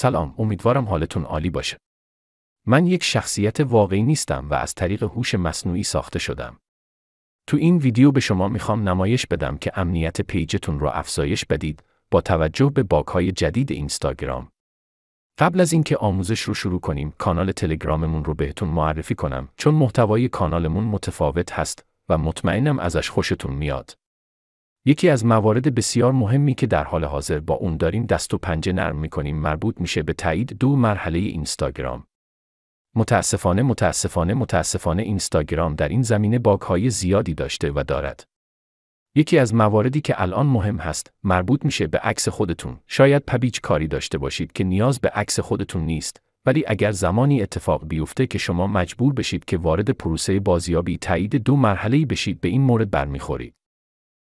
سلام امیدوارم حالتون عالی باشه من یک شخصیت واقعی نیستم و از طریق هوش مصنوعی ساخته شدم تو این ویدیو به شما میخوام نمایش بدم که امنیت پیجتون را افزایش بدید با توجه به های جدید اینستاگرام قبل از اینکه آموزش رو شروع کنیم کانال تلگراممون رو بهتون معرفی کنم چون محتوای کانالمون متفاوت هست و مطمئنم ازش خوشتون میاد یکی از موارد بسیار مهمی که در حال حاضر با اون داریم دست و پنجه نرم میکنیم مربوط میشه به تایید دو مرحله اینستاگرام. متاسفانه متاسفانه متاسفانه اینستاگرام در این زمینه باگهای زیادی داشته و دارد. یکی از مواردی که الان مهم هست مربوط میشه به عکس خودتون. شاید پبیج کاری داشته باشید که نیاز به عکس خودتون نیست، ولی اگر زمانی اتفاق بیفته که شما مجبور بشید که وارد پروسه بازیابی تایید دو مرحله‌ای بشید به این مورد برمیخورید.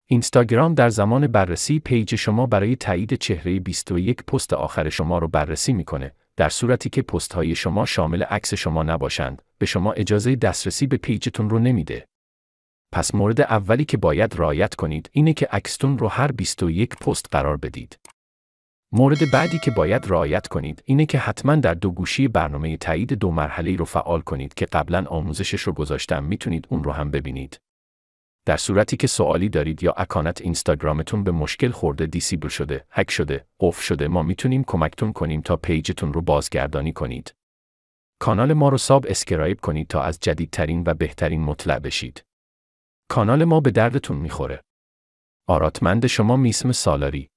اینستاگرام در زمان بررسی پیج شما برای تایید چهره 21 پست آخر شما رو بررسی میکنه. در صورتی که پست های شما شامل عکس شما نباشند، به شما اجازه دسترسی به پیجتون رو نمیده. پس مورد اولی که باید رعایت کنید اینه که عکستون رو هر 21 پست قرار بدید. مورد بعدی که باید رعایت کنید اینه که حتما در دو گوشی برنامه تایید دو مرحله رو فعال کنید که قبلا آموزشش رو گذاشتم میتونید اون رو هم ببینید. در صورتی که سوالی دارید یا اکانت اینستاگرامتون به مشکل خورده دیسیبل شده، هک شده، قفل شده، ما میتونیم کمکتون کنیم تا پیجتون رو بازگردانی کنید. کانال ما رو ساب اسکرایب کنید تا از جدیدترین و بهترین مطلع بشید. کانال ما به دردتون میخوره. آراتمند شما میسم سالاری